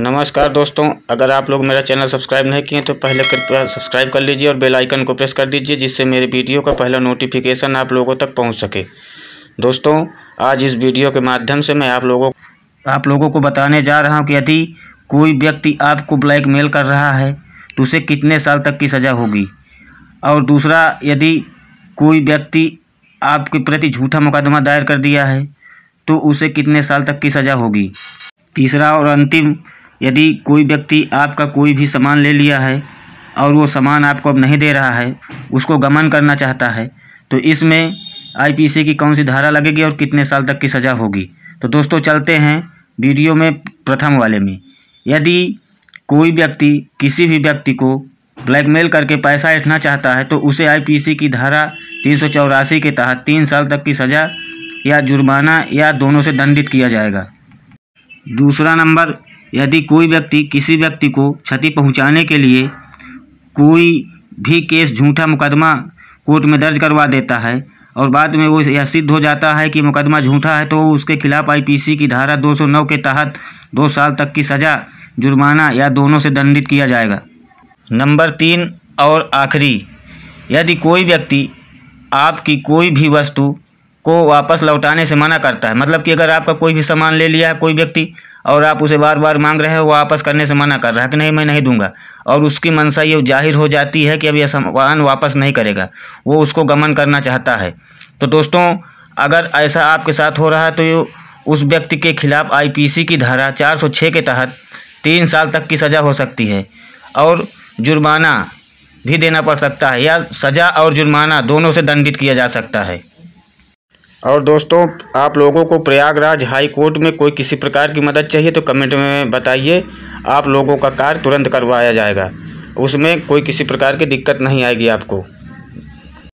नमस्कार दोस्तों अगर आप लोग मेरा चैनल सब्सक्राइब नहीं किए तो पहले कृपया सब्सक्राइब कर लीजिए और बेल आइकन को प्रेस कर दीजिए जिससे मेरे वीडियो का पहला नोटिफिकेशन आप लोगों तक पहुंच सके दोस्तों आज इस वीडियो के माध्यम से मैं आप लोगों आप लोगों को बताने जा रहा हूं कि यदि कोई व्यक्ति आपको ब्लैकमेल कर रहा है तो उसे कितने साल तक की सज़ा होगी और दूसरा यदि कोई व्यक्ति आपके प्रति झूठा मुकदमा दायर कर दिया है तो उसे कितने साल तक की सज़ा होगी तीसरा और अंतिम यदि कोई व्यक्ति आपका कोई भी सामान ले लिया है और वो सामान आपको अब नहीं दे रहा है उसको गमन करना चाहता है तो इसमें आईपीसी की कौन सी धारा लगेगी और कितने साल तक की सज़ा होगी तो दोस्तों चलते हैं वीडियो में प्रथम वाले में यदि कोई व्यक्ति किसी भी व्यक्ति को ब्लैकमेल करके पैसा ऐठना चाहता है तो उसे आईपीसी की धारा तीन के तहत तीन साल तक की सज़ा या जुर्माना या दोनों से दंडित किया जाएगा दूसरा नंबर यदि कोई व्यक्ति किसी व्यक्ति को क्षति पहुँचाने के लिए कोई भी केस झूठा मुकदमा कोर्ट में दर्ज करवा देता है और बाद में वो यह सिद्ध हो जाता है कि मुकदमा झूठा है तो उसके खिलाफ आईपीसी की धारा 209 के तहत दो साल तक की सज़ा जुर्माना या दोनों से दंडित किया जाएगा नंबर तीन और आखिरी यदि कोई व्यक्ति आपकी कोई भी वस्तु को वापस लौटाने से मना करता है मतलब कि अगर आपका कोई भी सामान ले लिया है कोई व्यक्ति और आप उसे बार बार मांग रहे हो वो वापस करने से मना कर रहा है कि नहीं मैं नहीं दूंगा और उसकी मनसा ये जाहिर हो जाती है कि अब यह सामान वापस नहीं करेगा वो उसको गमन करना चाहता है तो दोस्तों अगर ऐसा आपके साथ हो रहा है तो उस व्यक्ति के खिलाफ आई की धारा चार के तहत तीन साल तक की सज़ा हो सकती है और जुर्माना भी देना पड़ सकता है या सज़ा और जुर्माना दोनों से दंडित किया जा सकता है और दोस्तों आप लोगों को प्रयागराज हाई कोर्ट में कोई किसी प्रकार की मदद चाहिए तो कमेंट में बताइए आप लोगों का कार्य तुरंत करवाया जाएगा उसमें कोई किसी प्रकार की दिक्कत नहीं आएगी आपको